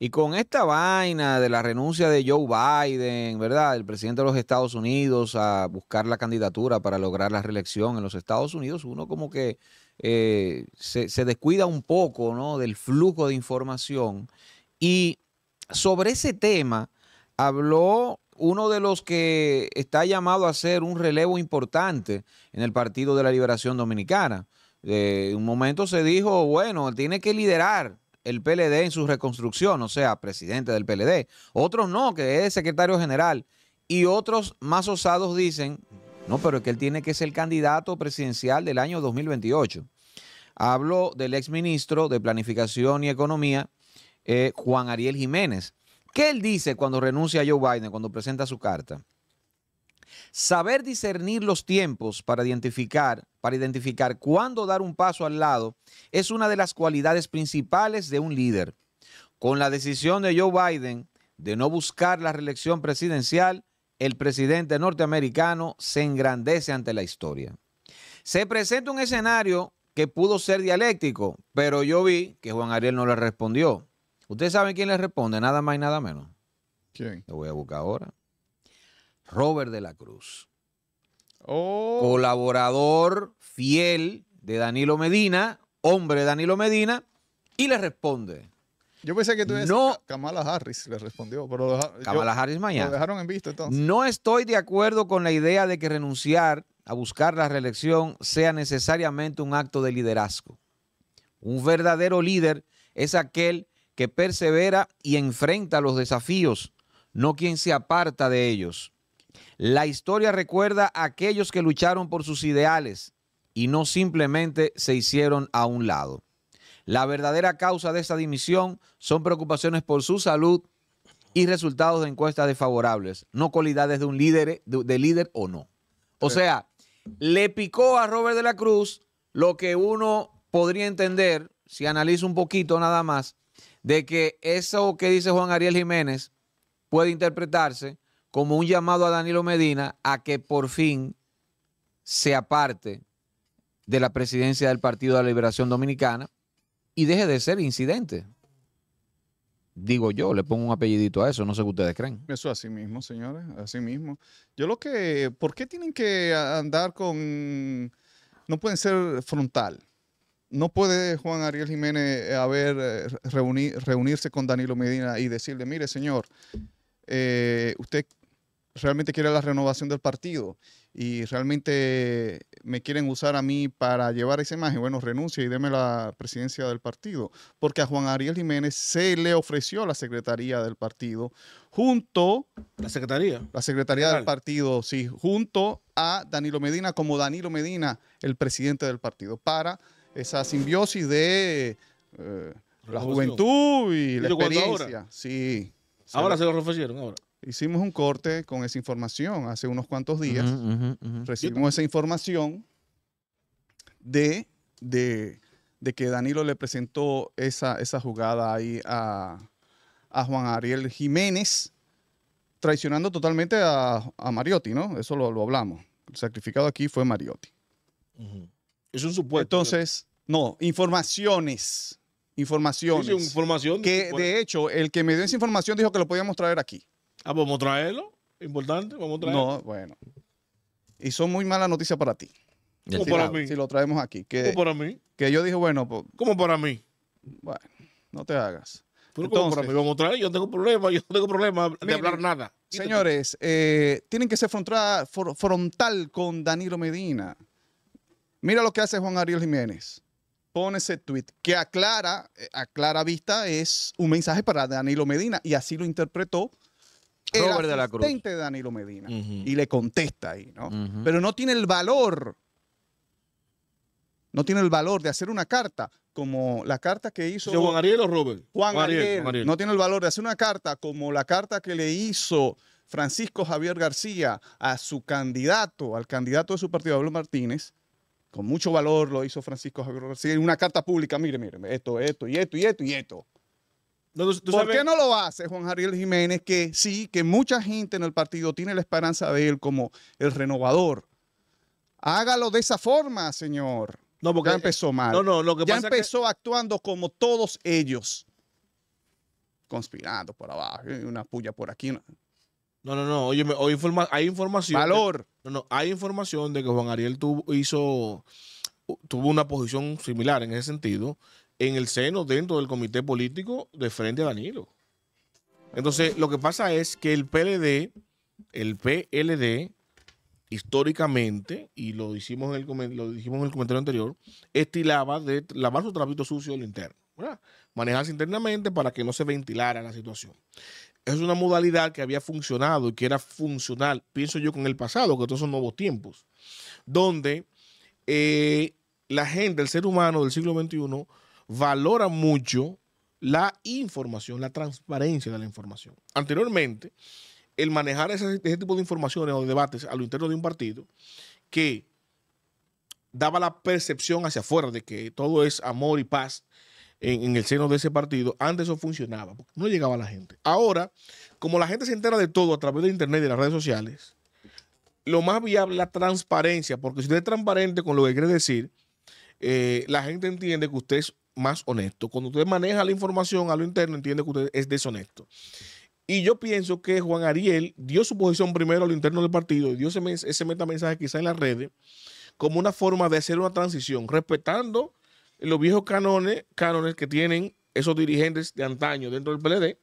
Y con esta vaina de la renuncia de Joe Biden, ¿verdad? El presidente de los Estados Unidos a buscar la candidatura para lograr la reelección en los Estados Unidos, uno como que eh, se, descuida un poco, ¿no? Del flujo de información. Y sobre ese tema habló uno de los que está llamado a ser un relevo importante en el Partido de la Liberación Dominicana. De eh, un momento se dijo, bueno, tiene que liderar el PLD en su reconstrucción, o sea, presidente del PLD. Otros no, que es secretario general. Y otros más osados dicen, no, pero es que él tiene que ser el candidato presidencial del año 2028. Hablo del exministro de Planificación y Economía, eh, Juan Ariel Jiménez. ¿Qué él dice cuando renuncia a Joe Biden, cuando presenta su carta? Saber discernir los tiempos para identificar, para identificar cuándo dar un paso al lado es una de las cualidades principales de un líder. Con la decisión de Joe Biden de no buscar la reelección presidencial, el presidente norteamericano se engrandece ante la historia. Se presenta un escenario que pudo ser dialéctico, pero yo vi que Juan Ariel no le respondió. ¿Ustedes saben quién le responde? Nada más y nada menos. ¿Quién? Lo voy a buscar ahora. Robert de la Cruz. Oh. Colaborador fiel de Danilo Medina, hombre de Danilo Medina, y le responde. Yo pensé que tú no, Kamala Harris le respondió, pero Kamala Harris mañana. Lo dejaron en visto entonces. No estoy de acuerdo con la idea de que renunciar a buscar la reelección sea necesariamente un acto de liderazgo. Un verdadero líder es aquel que persevera y enfrenta los desafíos, no quien se aparta de ellos. La historia recuerda a aquellos que lucharon por sus ideales y no simplemente se hicieron a un lado. La verdadera causa de esta dimisión son preocupaciones por su salud y resultados de encuestas desfavorables, no cualidades de un líder, de, líder o no. O sea, le picó a Robert de la Cruz lo que uno podría entender, si analiza un poquito nada más, de que eso que dice Juan Ariel Jiménez puede interpretarse como un llamado a Danilo Medina a que por fin se aparte de la presidencia del Partido de la Liberación Dominicana y deje de ser incidente. Digo yo, le pongo un apellidito a eso, no sé qué ustedes creen. Eso así mismo, señores, así mismo. Yo lo que, ¿por qué tienen que andar con, no pueden ser frontal? No puede Juan Ariel Jiménez eh, haber eh, reunirse con Danilo Medina y decirle, mire señor, eh, usted realmente quiere la renovación del partido y realmente me quieren usar a mí para llevar esa imagen, bueno, renuncia y deme la presidencia del partido. Porque a Juan Ariel Jiménez se le ofreció la secretaría del partido junto... La secretaría. La secretaría del partido, sí, junto a Danilo Medina como Danilo Medina, el presidente del partido, para esa simbiosis de... Eh, la juventud y, la experiencia. Ahora. Se se lo ofrecieron, ahora hicimos un corte con esa información hace unos cuantos días. Recibimos esa información de, de, que Danilo le presentó esa, esa jugada ahí a, Juan Ariel Jiménez, traicionando totalmente a, Mariotti, ¿no? Eso lo, hablamos. El sacrificado aquí fue Mariotti. Es un supuesto. Entonces, no, informaciones. Informaciones. información que de hecho, el que me dio esa información dijo que lo podíamos traer aquí. Ah, vamos a traerlo. Importante, vamos a traerlo. No, bueno. Y son muy malas noticias para ti. Como si para mí. Si lo traemos aquí. Que, como para mí. Que yo dije, bueno, pues. Como para mí. Bueno, no te hagas. Pero Entonces, para mí, vamos a traer, yo tengo problema, yo no tengo problema de hablar nada. Señores, eh, tienen que ser frontal, frontal con Danilo Medina. Mira lo que hace Juan Ariel Jiménez. Pone ese tweet que aclara, eh, a clara vista, es un mensaje para Danilo Medina y así lo interpretó Robert de la Cruz. de Danilo Medina. Y le contesta ahí, ¿no? Pero no tiene el valor, no tiene el valor de hacer una carta como la carta que hizo... Juan Ariel o Robert? Juan, No tiene el valor de hacer una carta como la carta que le hizo Francisco Javier García a su candidato, al candidato de su partido, Pablo Martínez. Con mucho valor lo hizo Francisco Javier García en una carta pública. Mire, mire, esto, esto y esto y esto y esto. ¿Por qué no lo hace Juan Ariel Jiménez? Que sí, que mucha gente en el partido tiene la esperanza de él como el renovador. Hágalo de esa forma, señor. No, porque ya empezó mal. No, no, lo que ya empezó actuando como todos ellos. Conspirando por abajo, eh, una puya por aquí. No, no, no. Oye, hay información. Valor. no, no. Hay información de que Juan Ariel tuvo, hizo, tuvo una posición similar en ese sentido en el seno, dentro del comité político, de frente a Danilo. Entonces, lo que pasa es que el PLD, el PLD, históricamente, y lo, en lo dijimos en el comentario anterior, estilaba de lavar su trapito sucio lo interno, manejarse internamente para que no se ventilara la situación. Es una modalidad que había funcionado y que era funcional, pienso yo, con el pasado, que estos son nuevos tiempos, donde eh, la gente, el ser humano del siglo XXI, valora mucho la información, la transparencia de la información. Anteriormente, el manejar ese, tipo de informaciones o debates a lo interno de un partido que daba la percepción hacia afuera de que todo es amor y paz en, el seno de ese partido, antes eso funcionaba, porque no llegaba a la gente. Ahora, como la gente se entera de todo a través de Internet y de las redes sociales, lo más viable es la transparencia, porque si usted es transparente con lo que quiere decir, eh, la gente entiende que usted es más honesto. Cuando usted maneja la información a lo interno, entiende que usted es deshonesto. Y yo pienso que Juan Ariel dio su posición primero a lo interno del partido y dio ese, ese metamensaje quizá en las redes como una forma de hacer una transición, respetando los viejos canones, cánones que tienen esos dirigentes de antaño dentro del PLD,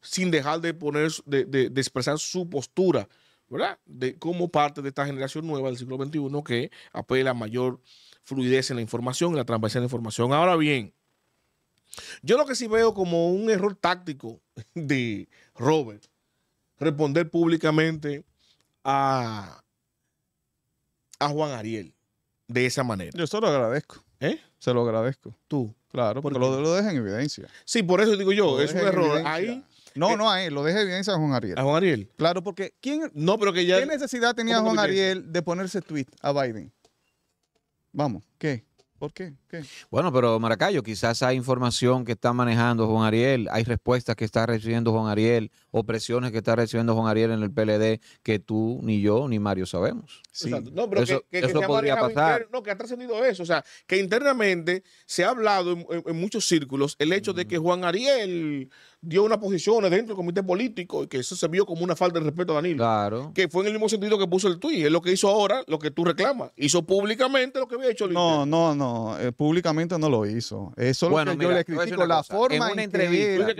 sin dejar de poner, de, expresar su postura, ¿verdad? De, como parte de esta generación nueva del siglo XXI que apela a mayor fluidez en la información, la transparencia de la información. Ahora bien, yo lo que sí veo como un error táctico de Robert, responder públicamente a, a Juan Ariel de esa manera. Yo se lo agradezco. ¿Eh? Se lo agradezco. Tú. Claro, porque lo, lo deja en evidencia. Sí, por eso digo yo, es un error. No, eh, no, lo deja en evidencia a Juan Ariel. A Juan Ariel. Claro, porque ¿quién, no, pero ¿qué necesidad tenía Juan Ariel de ponerse tweet a Biden? Vamos, ¿qué? ¿Por qué? qué? Bueno, pero Maracayo, quizás hay información que está manejando Juan Ariel, hay respuestas que está recibiendo Juan Ariel o presiones que está recibiendo Juan Ariel en el PLD que tú, ni yo, ni Mario sabemos. Sí. No, pero eso, que, eso podría pasar. no, que ha trascendido eso. O sea, que internamente se ha hablado en, muchos círculos el hecho de que Juan Ariel dio unas posiciones dentro del comité político y que eso se vio como una falta de respeto a Danilo. Claro. Que fue en el mismo sentido que puso el tuit. Es lo que hizo ahora, lo que tú reclamas. Hizo públicamente lo que había hecho el No, no, no. Eh, públicamente no lo hizo. Eso es lo que yo le critico. La forma en, una entrevista.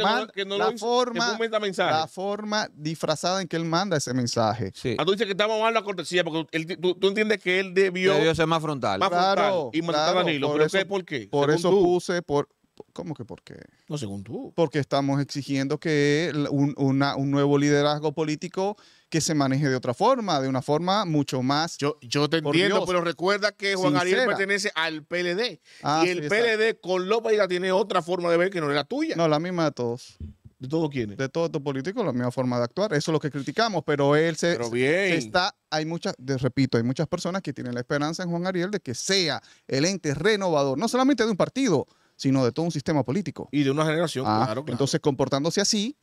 la, forma, la forma disfrazada en que él manda ese mensaje. Ah, tú dices que estamos mal la cortesía porque tú, entiendes que él debió, debió ser más frontal. Más frontal y matar a Danilo. Por ¿Pero qué? ¿Por qué? Por eso puse, por, ¿Cómo que por qué? No, según tú. Porque estamos exigiendo que un, nuevo liderazgo político que se maneje de otra forma, de una forma mucho más. Yo, yo te entiendo, pero recuerda que Juan Ariel pertenece al PLD. Ah, y el PLD con López ya tiene otra forma de ver que no es la tuya. No, la misma de todos. ¿De todos quiénes? De todos estos políticos, la misma forma de actuar. Eso es lo que criticamos, pero él se, bien. está. Hay muchas, repito, hay muchas personas que tienen la esperanza en Juan Ariel de que sea el ente renovador, no solamente de un partido, sino de todo un sistema político. Y de una generación, ah, claro, Entonces, comportándose así,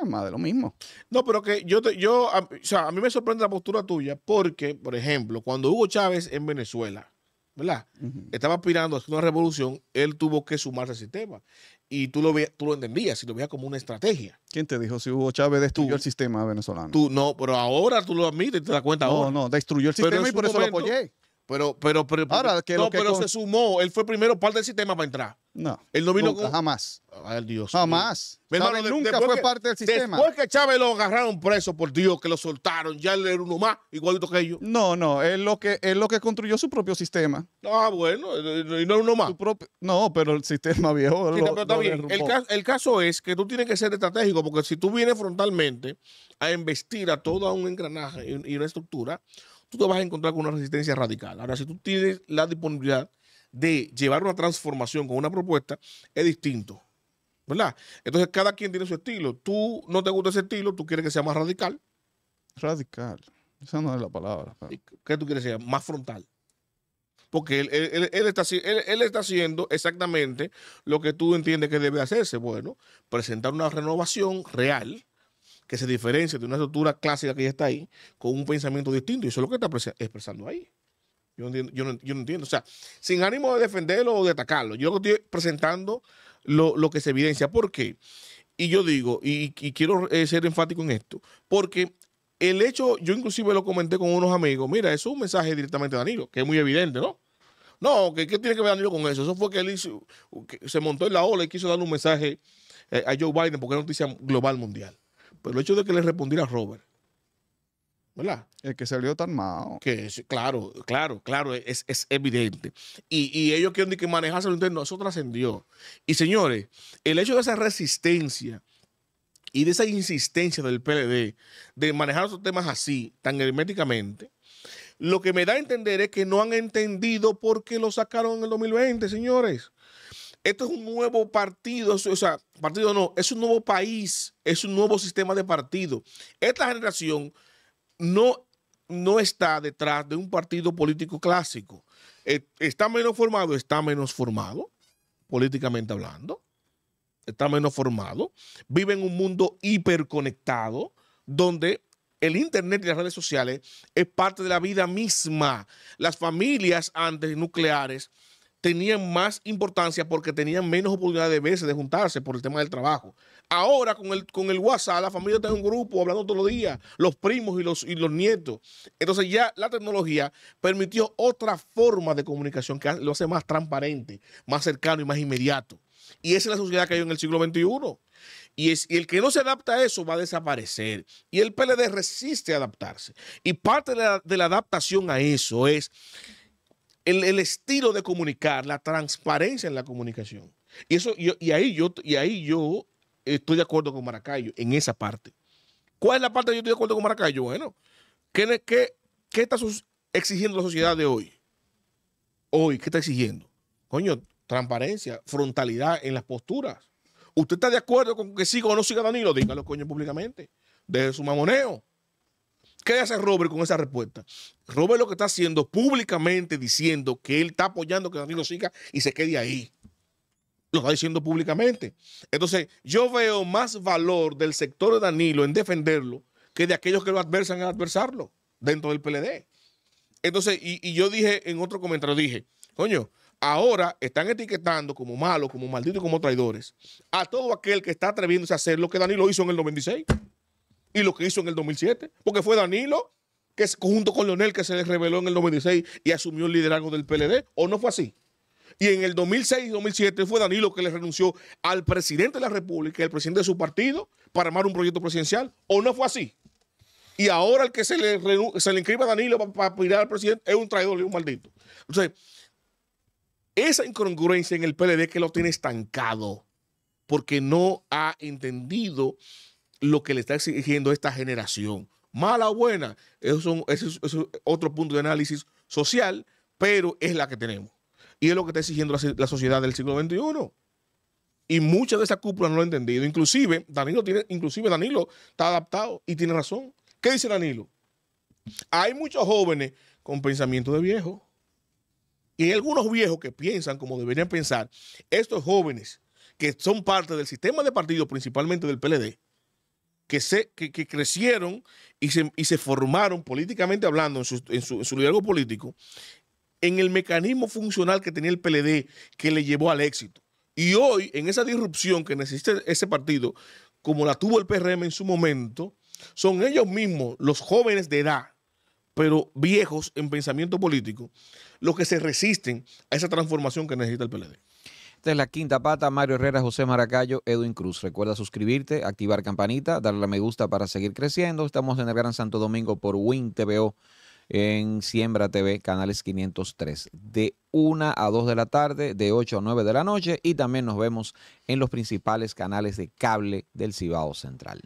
es más de lo mismo. No, pero que yo, yo a, o sea, a mí me sorprende la postura tuya porque, por ejemplo, cuando Hugo Chávez en Venezuela, ¿verdad? Estaba aspirando a hacer una revolución, él tuvo que sumarse al sistema. Y tú lo, tú lo entendías y lo veías como una estrategia. ¿Quién te dijo si Hugo Chávez destruyó el sistema venezolano? Tú no, pero ahora tú lo admites y te das cuenta ahora. No, no, destruyó el sistema y por eso lo apoyé. Pero, pero, pero, que lo pero se sumó. Él fue primero parte del sistema para entrar. No. Él no jamás. Ay, Dios. Jamás. nunca fue parte del sistema. Después que Chávez lo agarraron preso, por Dios, que lo soltaron, ya él era uno más, igualito que ellos. No, no. es lo que, lo que construyó su propio sistema. Ah, bueno. Eh, eh, y no era uno más. No, pero el sistema viejo. El, caso, es que tú tienes que ser estratégico, porque si tú vienes frontalmente a investir a todo un engranaje y una estructura tú te vas a encontrar con una resistencia radical. Ahora, si tú tienes la disponibilidad de llevar una transformación con una propuesta, es distinto. ¿Verdad? Entonces, cada quien tiene su estilo. Tú no te gusta ese estilo, tú quieres que sea más radical. Radical. Esa no es la palabra. ¿Qué tú quieres sea? Más frontal. Porque él, él, él, él está, está, haciendo exactamente lo que tú entiendes que debe hacerse. Bueno, presentar una renovación real que se diferencia de una estructura clásica que ya está ahí con un pensamiento distinto. Y eso es lo que está expresando ahí. Yo no, entiendo, O sea, sin ánimo de defenderlo o de atacarlo. Yo estoy presentando lo, lo que se evidencia. ¿Por qué? Y yo digo, y, quiero eh, ser enfático en esto, porque el hecho, yo inclusive lo comenté con unos amigos, mira, eso es un mensaje directamente de Danilo, que es muy evidente, ¿no? No, ¿qué, tiene que ver Danilo con eso? Eso fue que él hizo, se montó en la ola y quiso darle un mensaje eh, a Joe Biden porque es noticia global mundial. Pero pues el hecho de que le respondiera a Robert, ¿verdad? El que salió tan mal. Que claro, claro, claro, es, evidente. Y, ellos quieren que manejarse lo interno, eso trascendió. Y señores, el hecho de esa resistencia y de esa insistencia del PLD de manejar esos temas así, tan herméticamente, lo que me da a entender es que no han entendido por qué lo sacaron en el 2020, señores esto es un nuevo partido, o sea, partido no, es un nuevo país, es un nuevo sistema de partido. Esta generación no, no está detrás de un partido político clásico. Eh, está menos formado, está menos formado, políticamente hablando, está menos formado, vive en un mundo hiperconectado, donde el Internet y las redes sociales es parte de la vida misma. Las familias antes nucleares tenían más importancia porque tenían menos oportunidad de verse, de juntarse por el tema del trabajo. Ahora con el, con el WhatsApp, la familia está en un grupo hablando todos los días, los primos y los, y los nietos. Entonces ya la tecnología permitió otra forma de comunicación que lo hace más transparente, más cercano y más inmediato. Y esa es la sociedad que hay en el siglo XXI. Y, el que no se adapta a eso va a desaparecer. Y el PLD resiste a adaptarse. Y parte de la adaptación a eso es el, estilo de comunicar, la transparencia en la comunicación. Y, eso, y, ahí yo, y ahí yo estoy de acuerdo con Maracayo, en esa parte. ¿Cuál es la parte que yo estoy de acuerdo con Maracayo? Bueno, ¿qué, está exigiendo la sociedad de hoy? Hoy, ¿qué está exigiendo? Coño, transparencia, frontalidad en las posturas. ¿Usted está de acuerdo con que siga o no siga Danilo? Dígalo, coño, públicamente. Deje su mamoneo. ¿Qué hace Robert con esa respuesta? Robert lo que está haciendo públicamente diciendo que él está apoyando que Danilo siga y se quede ahí. Lo está diciendo públicamente. Entonces, yo veo más valor del sector de Danilo en defenderlo que de aquellos que lo adversan en adversarlo dentro del PLD. Entonces, y, y yo dije en otro comentario, dije, coño, ahora están etiquetando como malos, como malditos y como traidores a todo aquel que está atreviéndose a hacer lo que Danilo hizo en el 96 y lo que hizo en el 2007, porque fue Danilo que junto con Leonel que se le reveló en el 96 y asumió el liderazgo del PLD, ¿o no fue así? Y en el 2006 y 2007 fue Danilo que le renunció al presidente de la República, y el presidente de su partido, para armar un proyecto presidencial, ¿o no fue así? Y ahora el que se le, se le inscribe a Danilo para, pirar al presidente es un traidor y un maldito. Entonces, esa incongruencia en el PLD que lo tiene estancado, porque no ha entendido lo que le está exigiendo esta generación. Mala o buena, eso, es, otro punto de análisis social, pero es la que tenemos. Y es lo que está exigiendo la, sociedad del siglo XXI. Y muchas de esas cúpulas no lo han entendido. Inclusive Danilo, tiene, inclusive Danilo está adaptado y tiene razón. ¿Qué dice Danilo? Hay muchos jóvenes con pensamiento de viejo. Y hay algunos viejos que piensan como deberían pensar. Estos jóvenes que son parte del sistema de partido, principalmente del PLD, que, se, que, crecieron y se, formaron políticamente hablando en su, en su liderazgo político en el mecanismo funcional que tenía el PLD que le llevó al éxito. Y hoy, en esa disrupción que necesita ese partido, como la tuvo el PRM en su momento, son ellos mismos, los jóvenes de edad, pero viejos en pensamiento político, los que se resisten a esa transformación que necesita el PLD. Esta es la quinta pata. Mario Herrera, José Maracayo, Edwin Cruz. Recuerda suscribirte, activar campanita, darle a me gusta para seguir creciendo. Estamos en el Gran Santo Domingo por Win TVO en Siembra TV, canales 503, de 1 a 2 de la tarde, de 8 a 9 de la noche y también nos vemos en los principales canales de cable del Cibao Central.